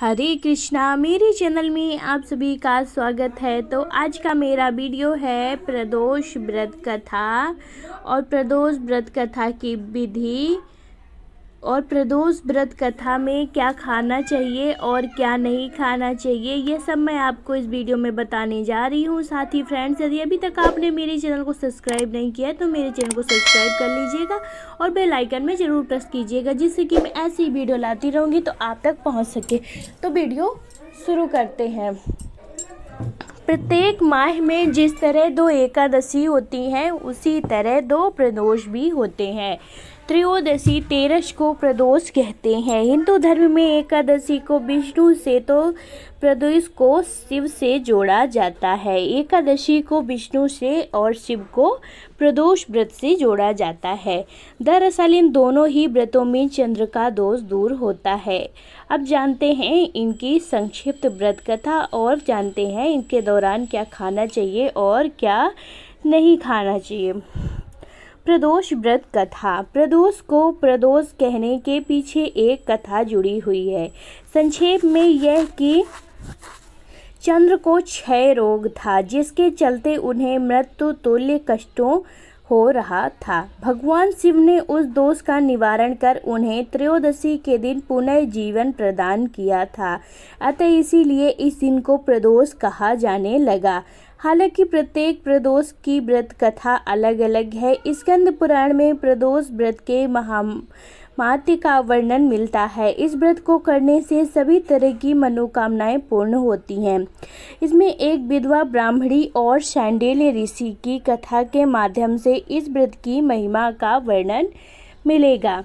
हरे कृष्णा मेरे चैनल में आप सभी का स्वागत है तो आज का मेरा वीडियो है प्रदोष व्रत कथा और प्रदोष व्रत कथा की विधि और प्रदोष व्रत कथा में क्या खाना चाहिए और क्या नहीं खाना चाहिए ये सब मैं आपको इस वीडियो में बताने जा रही हूँ साथ ही फ्रेंड्स यदि अभी तक आपने मेरे चैनल को सब्सक्राइब नहीं किया है तो मेरे चैनल को सब्सक्राइब कर लीजिएगा और बेल आइकन में ज़रूर प्रेस कीजिएगा जिससे कि मैं ऐसी वीडियो लाती रहूँगी तो आप तक पहुँच सके तो वीडियो शुरू करते हैं प्रत्येक माह में जिस तरह दो एकादशी होती हैं उसी तरह दो प्रदोष भी होते हैं त्रयोदशी तेरस को प्रदोष कहते हैं हिंदू धर्म में एकादशी को विष्णु से तो प्रदोष को शिव से जोड़ा जाता है एकादशी को विष्णु से और शिव को प्रदोष व्रत से जोड़ा जाता है दरअसल इन दोनों ही व्रतों में चंद्र का दोष दूर होता है अब जानते हैं इनकी संक्षिप्त व्रत कथा और जानते हैं इनके दौरान क्या खाना चाहिए और क्या नहीं खाना चाहिए प्रदोष व्रत कथा प्रदोष को प्रदोष कहने के पीछे एक कथा जुड़ी हुई है संक्षेप में यह कि चंद्र को क्षय रोग था जिसके चलते उन्हें मृत्यु तुल्य कष्टों हो रहा था भगवान शिव ने उस दोष का निवारण कर उन्हें त्रयोदशी के दिन पुनः जीवन प्रदान किया था अतः इसीलिए इस दिन को प्रदोष कहा जाने लगा हालांकि प्रत्येक प्रदोष की व्रत कथा अलग अलग है स्कंद पुराण में प्रदोष व्रत के महा माध्य का वर्णन मिलता है इस व्रत को करने से सभी तरह की मनोकामनाएं पूर्ण होती हैं इसमें एक विधवा ब्राह्मणी और शैंडेल्य ऋषि की कथा के माध्यम से इस व्रत की महिमा का वर्णन मिलेगा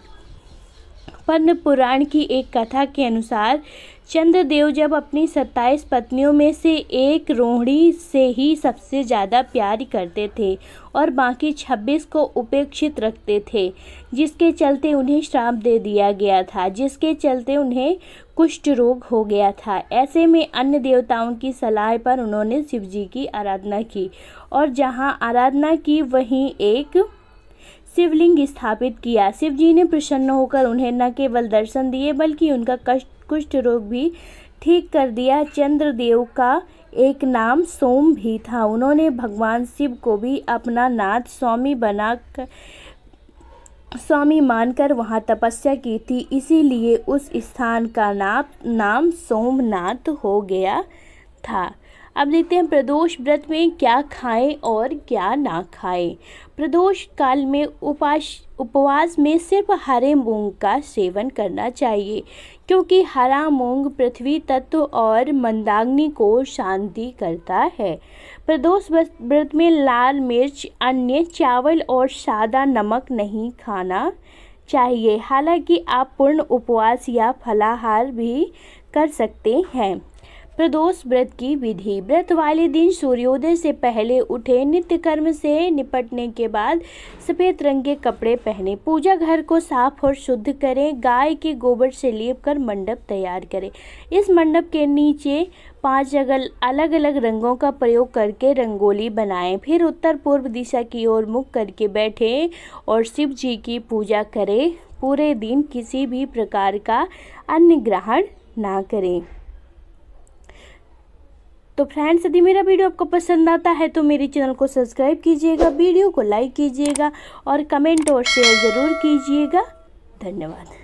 पद्म पुराण की एक कथा के अनुसार चंद्रदेव जब अपनी सत्ताईस पत्नियों में से एक रोहिणी से ही सबसे ज़्यादा प्यार करते थे और बाकी छब्बीस को उपेक्षित रखते थे जिसके चलते उन्हें श्राप दे दिया गया था जिसके चलते उन्हें कुष्ठ रोग हो गया था ऐसे में अन्य देवताओं की सलाह पर उन्होंने शिव जी की आराधना की और जहाँ आराधना की वहीं एक शिवलिंग स्थापित किया शिव जी ने प्रसन्न होकर उन्हें न केवल दर्शन दिए बल्कि उनका कष्ट कुष्ठ रोग भी ठीक कर दिया चंद्रदेव का एक नाम सोम भी था उन्होंने भगवान शिव को भी अपना नाथ स्वामी बना कर स्वामी मानकर वहाँ तपस्या की थी इसीलिए उस स्थान का नाम नाम सोमनाथ हो गया था अब देखते हैं प्रदोष व्रत में क्या खाएं और क्या ना खाएं प्रदोष काल में उपास उपवास में सिर्फ हरे मूंग का सेवन करना चाहिए क्योंकि हरा मूंग पृथ्वी तत्व और मंदाग्नि को शांति करता है प्रदोष व्रत में लाल मिर्च अन्य चावल और सादा नमक नहीं खाना चाहिए हालांकि आप पूर्ण उपवास या फलाहार भी कर सकते हैं प्रदोष व्रत की विधि व्रत वाले दिन सूर्योदय से पहले उठे नित्य कर्म से निपटने के बाद सफ़ेद रंग के कपड़े पहने पूजा घर को साफ और शुद्ध करें गाय के गोबर से कर मंडप तैयार करें इस मंडप के नीचे पांच अगल अलग अलग रंगों का प्रयोग करके रंगोली बनाएं फिर उत्तर पूर्व दिशा की ओर मुख करके बैठें और शिव जी की पूजा करें पूरे दिन किसी भी प्रकार का अन्य ग्रहण ना करें तो फ्रेंड्स यदि मेरा वीडियो आपको पसंद आता है तो मेरे चैनल को सब्सक्राइब कीजिएगा वीडियो को लाइक कीजिएगा और कमेंट और शेयर ज़रूर कीजिएगा धन्यवाद